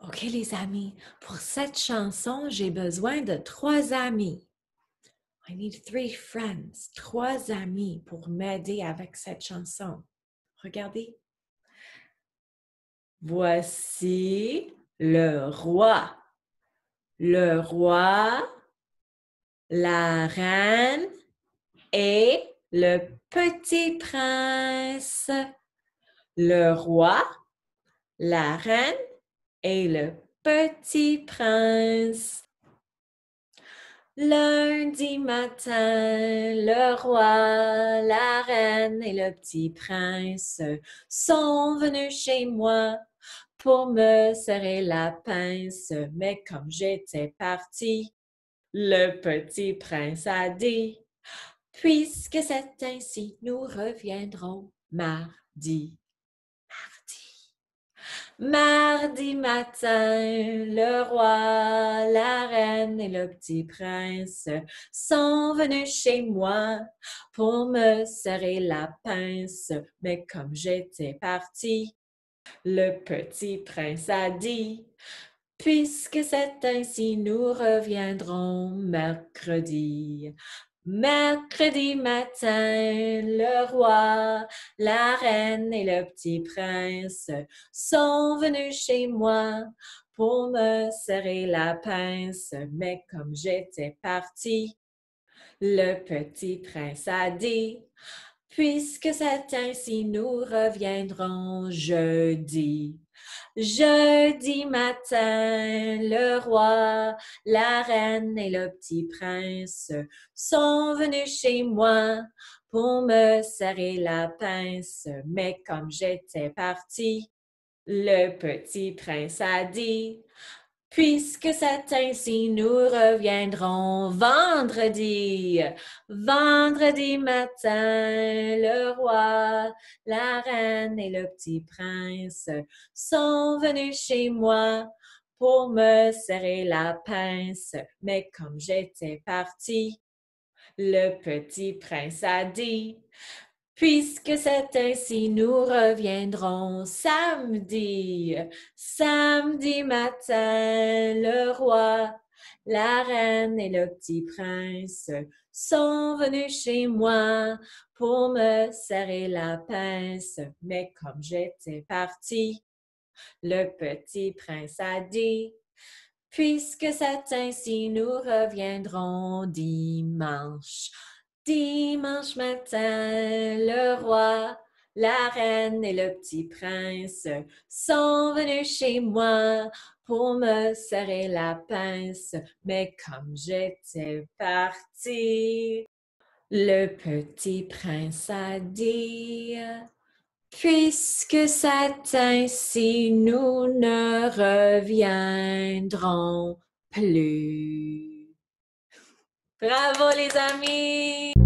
OK, les amis, pour cette chanson, j'ai besoin de trois amis. I need three friends, trois amis pour m'aider avec cette chanson. Regardez. Voici le roi. Le roi, la reine et le petit prince. Le roi, la reine et le petit prince. Lundi matin, le roi, la reine et le petit prince sont venus chez moi pour me serrer la pince, mais comme j'étais parti, le petit prince a dit, puisque c'est ainsi, nous reviendrons mardi. Mardi matin, le roi, la reine et le petit prince sont venus chez moi pour me serrer la pince. Mais comme j'étais parti, le petit prince a dit, puisque c'est ainsi, nous reviendrons mercredi. Mercredi matin, le roi, la reine et le petit prince sont venus chez moi pour me serrer la pince, mais comme j'étais partie, le petit prince a dit, puisque c'est ainsi, nous reviendrons jeudi. Jeudi matin, le roi, la reine et le petit prince sont venus chez moi pour me serrer la pince. Mais comme j'étais partie, le petit prince a dit, Puisque c'est ainsi, nous reviendrons vendredi, vendredi matin, le roi, la reine et le petit prince sont venus chez moi pour me serrer la pince. Mais comme j'étais partie, le petit prince a dit, Puisque c'est ainsi, nous reviendrons samedi, samedi matin, le roi, la reine et le petit prince sont venus chez moi pour me serrer la pince. Mais comme j'étais parti, le petit prince a dit, puisque c'est ainsi, nous reviendrons dimanche. Dimanche matin, le roi, la reine et le petit prince sont venus chez moi pour me serrer la pince, mais comme j'étais parti, le petit prince a dit, puisque c'est ainsi, nous ne reviendrons plus. Bravo les amis!